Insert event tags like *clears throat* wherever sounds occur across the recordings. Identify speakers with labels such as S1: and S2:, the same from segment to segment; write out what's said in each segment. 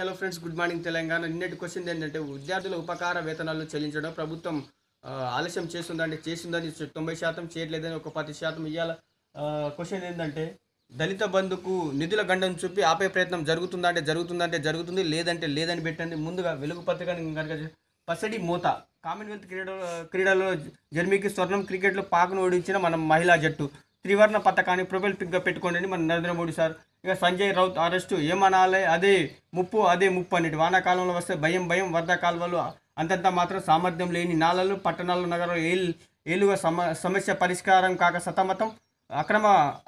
S1: hello friends good morning Telangana నిన్నటి question ఏంటంటే విద్యార్థుల ఉపకార వేతనాలు చెల్లించడం ప్రభుత్వం ఆలస్యం చేస్తుందంటే చేసిందని తొంభై శాతం చేయట్లేదని ఒక పది శాతం ఇవ్వాల క్వశ్చన్ ఏంటంటే దళిత బంధుకు నిధుల గండం చూపి ఆపే ప్రయత్నం జరుగుతుందంటే జరుగుతుందంటే జరుగుతుంది లేదంటే లేదని పెట్టండి ముందుగా వెలుగు పత్రికని కనుక పసడి మూత కామన్వెల్త్ క్రీడ క్రీడలో జర్మీకి స్వర్ణం క్రికెట్లో పాకును ఓడించిన మన మహిళా జట్టు త్రివర్ణ పథకాన్ని ప్రొఫైల్ పిక్గా పెట్టుకోండి మన నరేంద్ర మోడీ సార్ ఇక సంజయ్ రౌత్ అరెస్టు ఏమనాలి అదే ముప్పు అదే ముప్పు అన్నిటి వానాకాలంలో వస్తే భయం భయం వరద కాలువలు అంతంత మాత్రం సామర్థ్యం లేని నాలలు పట్టణాలు నగరం ఏలు ఏలుగా సమ సమస్య పరిష్కారం కాక సతమతం అక్రమ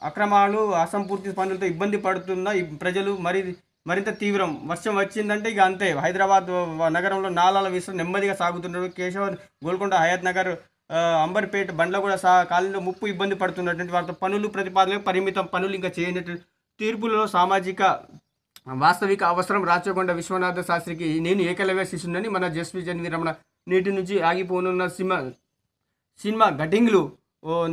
S1: అక్రమాలు అసంపూర్తి పనులతో ఇబ్బంది పడుతున్న ప్రజలు మరి మరింత తీవ్రం వర్షం వచ్చిందంటే ఇక అంతే హైదరాబాద్ నగరంలో నాలాల విశ్వం నెమ్మదిగా సాగుతున్నారు కేశవ గోల్కొండ హయాత్ నగర్ అంబర్పేట బండ్లగూడ సా కాలంలో ముప్పు ఇబ్బంది పడుతున్నటువంటి వారితో పనులు ప్రతిపాదన పరిమితం పనులు ఇంకా చేయనట్టు తీర్పులో సామాజిక వాస్తవిక అవసరం రాచకొండ విశ్వనాథ శాస్త్రికి నేను ఏకలవ్య శిష్యుడని మన జస్వి జన్వి రమణ నేటి నుంచి ఆగిపోనున్న సినిమా సినిమా ఘటింగ్లు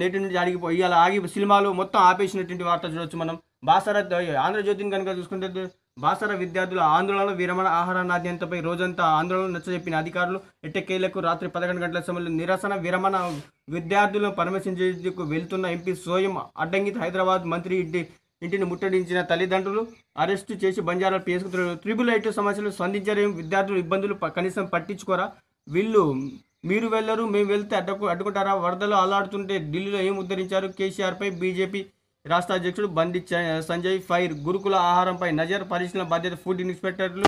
S1: నేటి నుంచి ఆగిపో ఇవాళ ఆగి సినిమాలు మొత్తం ఆపేసినటువంటి వార్త చూడొచ్చు మనం బాసర ఆంధ్రజ్యోతిని కనుక చూసుకుంటే బాసర విద్యార్థుల ఆందోళన విరమణ ఆహార నాద్యంతపై రోజంతా ఆందోళన నచ్చజెప్పిన అధికారులు ఎట్టకేళ్లకు రాత్రి పదకొండు గంటల సమయంలో నిరసన విరమణ విద్యార్థులను పరామర్శించేందుకు వెళ్తున్న ఎంపీ సోయం అడ్డంకిత హైదరాబాద్ మంత్రి ఇడ్డి ఇంటిని ముట్టడించిన తల్లిదండ్రులు అరెస్టు చేసి బంజారా పిఎస్కు త్రిబుల్ ఐటీ సమస్యలు స్పందించలేము విద్యార్థులు ఇబ్బందులు కనీసం పట్టించుకోరా వీళ్ళు మీరు వెళ్ళరు మేము వెళ్తే అడ్డకు అడ్డుకుంటారా వరదలు అలాడుతుంటే ఢిల్లీలో ఏం ఉద్ధరించారు కేసీఆర్పై బీజేపీ రాష్ట్ర అధ్యక్షుడు బండి సంజయ్ ఫైర్ గురుకుల ఆహారంపై నజర్ పరిశీలన బాధ్యత ఫుడ్ ఇన్స్పెక్టర్లు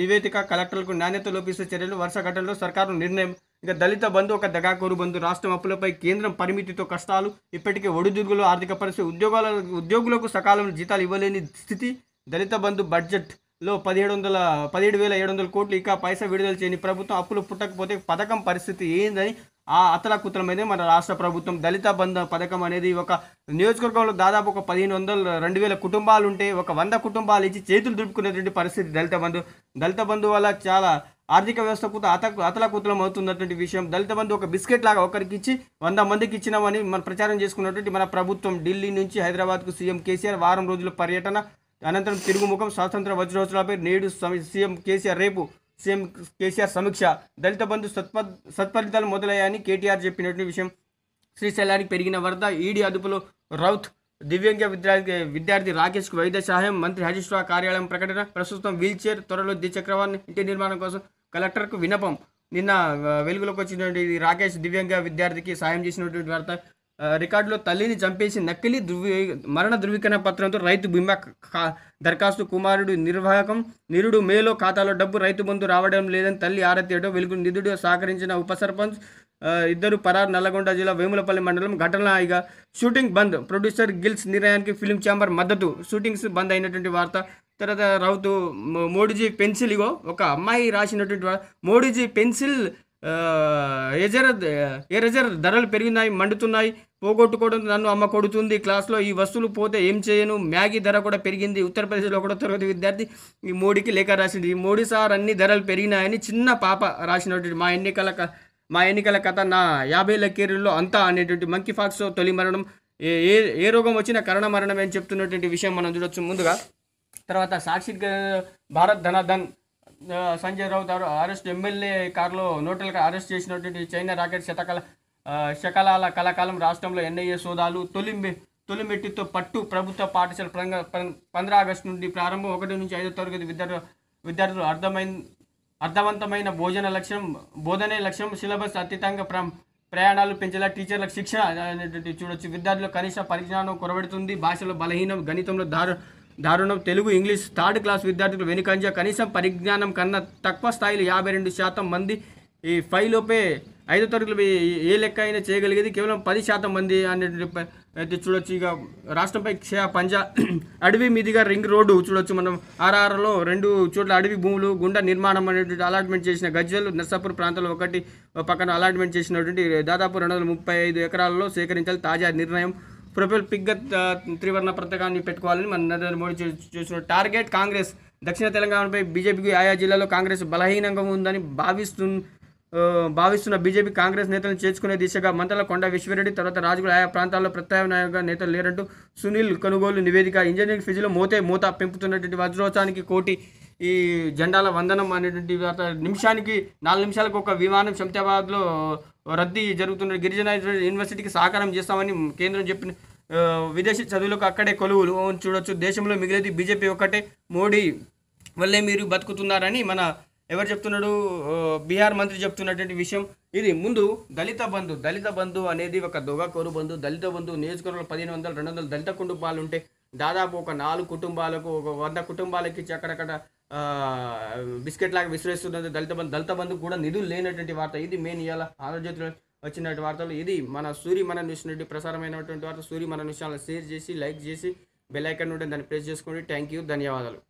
S1: నివేదిక కలెక్టర్లకు నాణ్యత లోపిస్తే చర్యలు వర్ష ఘటనలో సర్కారు నిర్ణయం ఇక దళిత బంధు ఒక దగాకోరు బంధు రాష్ట్రం అప్పులపై కేంద్రం పరిమితితో కష్టాలు ఇప్పటికే ఒడిదుడుగులు ఆర్థిక పరిస్థితి ఉద్యోగాల ఉద్యోగులకు సకాలంలో జీతాలు ఇవ్వలేని స్థితి దళిత బంధు బడ్జెట్లో పదిహేడు వందల పదిహేడు వేల ఏడు వందల కోట్లు ఇక పైసా విడుదల చేయని ప్రభుత్వం అప్పులు పుట్టకపోతే పథకం పరిస్థితి ఏందని ఆ అతలకుతలమైనది మన రాష్ట్ర ప్రభుత్వం దళిత బంధ పథకం అనేది ఒక నియోజకవర్గంలో దాదాపు ఒక పదిహేను వందల రెండు వేల కుటుంబాలు ఉంటే ఒక వంద కుటుంబాలు ఇచ్చి చేతులు దులుపుకునేటువంటి పరిస్థితి దళిత బంధు దళిత బంధు వల్ల చాలా ఆర్థిక వ్యవస్థ కూత అత అతలకుతలం అవుతున్నటువంటి విషయం దళిత బంధు ఒక బిస్కెట్ లాగా ఒకరికి ఇచ్చి వంద మందికి ఇచ్చినామని మన ప్రచారం చేసుకున్నటువంటి మన ప్రభుత్వం ఢిల్లీ నుంచి హైదరాబాద్కు సీఎం కేసీఆర్ వారం రోజుల పర్యటన అనంతరం తిరుగుముఖం స్వాతంత్ర వజ్రోత్సవాలపై నేడు సీఎం కేసీఆర్ రేపు సీఎం కేసీఆర్ సమీక్ష దళిత బంధు సత్ప సత్ఫలితాలు మొదలయ్యాయని కేటీఆర్ చెప్పినటువంటి విషయం శ్రీశైలానికి పెరిగిన వరద ఈడీ అదుపులో రౌత్ దివ్యాంగ విద్యార్థి విద్యార్థి రాకేష్కు వైద్య సహాయం మంత్రి హరీష్ రావు కార్యాలయం ప్రకటన ప్రస్తుతం వీల్చైర్ త్వరలో ద్విచక్రవాన్ని ఇంటి నిర్మాణం కోసం కలెక్టర్కు వినపం నిన్న వెలుగులోకి వచ్చినటువంటి రాకేష్ దివ్యాంగ విద్యార్థికి సాయం చేసినటువంటి వార్త రికార్డులో తల్లిని చంపేసి నకిలీ ధృవీ మరణ ధృవీకరణ పత్రంతో రైతు బీమా దరఖాస్తు కుమారుడు నిర్వాహకం నిరుడు మేలో ఖాతాలో డబ్బు రైతు బంధు రావడం లేదని తల్లి ఆరతీయడం వెలుగు నిధుడు సహకరించిన ఉప సర్పంచ్ ఇద్దరు పరారు నల్లగొండ జిల్లా వేములపల్లి మండలం ఘటనాయిగా షూటింగ్ బంద్ ప్రొడ్యూసర్ గిల్స్ నిర్ణయానికి ఫిలిం ఛాంబర్ మద్దతు షూటింగ్స్ బంద్ అయినటువంటి వార్త తర్వాత రౌతు మోడీజీ పెన్సిల్ ఇగో ఒక అమ్మాయి రాసినటువంటి మోడీజీ పెన్సిల్ ఎజర్ రెజర్ ధరలు పెరిగినాయి మండుతున్నాయి పోగొట్టుకోవడం నన్ను అమ్మ కొడుతుంది క్లాస్లో ఈ వస్తువులు పోతే ఏం చేయను మ్యాగీ ధర కూడా పెరిగింది ఉత్తరప్రదేశ్లో కూడా తరగతి విద్యార్థి ఈ మోడీకి లేఖ రాసింది ఈ మోడీ సార్ అన్ని ధరలు పెరిగినాయని చిన్న పాప రాసినటువంటి మా ఎన్నికల మా ఎన్నికల కథ నా యాభైల కెరీర్లో అంతా అనేటువంటి మంకీ ఫాక్స్ తొలి మరణం ఏ ఏ రోగం వచ్చినా కరణ మరణం అని చెప్తున్నటువంటి విషయం మనం చూడొచ్చు ముందుగా తర్వాత సాక్షి భారత్ ధనధన్ సంజయ్ రావు గారు అరెస్ట్ ఎమ్మెల్యే కారులో నోటల్గా అరెస్ట్ చేసినటువంటి చైనా రాకెట్ శతకాల శకలాల కళాకాలం రాష్ట్రంలో ఎన్ఐఏ సోదాలు తొలి తొలిమెట్టితో పట్టు ప్రభుత్వ పాఠశాల పంద్రా పంద్ర ఆగస్టు నుండి ప్రారంభం ఒకటి నుంచి ఐదో తరగతి విద్యార్థులు విద్యార్థులు అర్థమైన అర్థవంతమైన భోజన లక్ష్యం బోధనే లక్ష్యం సిలబస్ అతీతంగా ప్ర ప్రయాణాలు పెంచేలా టీచర్లకు శిక్షణ అనేటువంటి చూడొచ్చు విద్యార్థులు కనీస పరిజ్ఞానం కొరబెడుతుంది భాషలో బలహీనం గణితంలో దారు దారుణం తెలుగు ఇంగ్లీష్ థర్డ్ క్లాస్ విద్యార్థులు వెనుకంజ కనీసం పరిజ్ఞానం కన్నా తక్కువ స్థాయిలో యాభై రెండు శాతం మంది ఈ ఫైవ్ లోపే ఐదో తరగతులు ఏ లెక్క అయినా చేయగలిగేది కేవలం పది శాతం మంది అనే అయితే చూడొచ్చు ఇక రాష్ట్రంపై క్షయ పంజా *clears throat* అడవి మీదిగా రింగ్ రోడ్డు చూడొచ్చు మనం ఆర్ఆర్లో రెండు చోట్ల అడవి భూములు గుండె నిర్మాణం అనేటువంటి అలాట్మెంట్ చేసిన గజ్జలు నర్సాపూర్ ప్రాంతంలో ఒకటి పక్కన అలాట్మెంట్ చేసినటువంటి దాదాపు రెండు వందల ముప్పై ఐదు ఎకరాలలో సేకరించాలి తాజా నిర్ణయం ప్రొఫైల్ పిగ్గత్ త్రివర్ణ పతాకాన్ని పెట్టుకోవాలని మన నరేంద్ర మోడీ చూసిన టార్గెట్ కాంగ్రెస్ దక్షిణ తెలంగాణపై బీజేపీకి ఆయా జిల్లాలో కాంగ్రెస్ బలహీనంగా ఉందని భావిస్తు భావిస్తున్న బీజేపీ కాంగ్రెస్ నేతలను చేర్చుకునే దిశగా మంత్రుల కొండ విశ్వరెడ్డి తర్వాత రాజుగుల ఆయా ప్రాంతాల్లో ప్రత్యామ్నాయక నేతలు లేరంటూ సునీల్ కొనుగోలు నివేదిక ఇంజనీరింగ్ ఫీజులో మోతే మోత పెంపుతున్నటువంటి వజ్రోత్సవానికి కోటి ఈ జెండాల వందనం అనేటువంటి నిమిషానికి నాలుగు నిమిషాలకు ఒక విమానం శంషాబాద్లో రద్దీ జరుగుతున్న గిరిజన యూనివర్సిటీకి సహకారం చేస్తామని కేంద్రం చెప్పిన విదేశీ చదువులకు అక్కడే కొలువులు చూడొచ్చు దేశంలో మిగిలేది బీజేపీ ఒక్కటే మోడీ వల్లే మీరు బతుకుతున్నారని మన ఎవరు చెప్తున్నాడు బీహార్ మంత్రి చెప్తున్నటువంటి విషయం ఇది ముందు దళిత బంధు దళిత బంధు అనేది ఒక దొగకోరు బంధు దళిత బంధు నియోజకవర్గంలో పదిహేను వందలు రెండు వందలు దళిత కుటుంబాలు ఉంటే దాదాపు ఒక నాలుగు కుటుంబాలకు ఒక వంద కుటుంబాలకి ఇచ్చి అక్కడక్కడ బిస్కెట్ లాగా విసిరేస్తున్నది దళిత బంధు దళిత బంధు కూడా నిధులు లేనటువంటి వార్త ఇది మెయిన్ ఇవాళ ఆంధ్రజ్యోతిలో వచ్చినటువంటి వార్తలు ఇది మన సూర్య మన న్యూస్ నుండి ప్రసారమైనటువంటి వార్త సూర్య మన న్యూస్ ఛానల్ షేర్ చేసి లైక్ చేసి బెల్ ఐకన్ ఉంటే దాన్ని ప్రెస్ చేసుకోండి థ్యాంక్ యూ ధన్యవాదాలు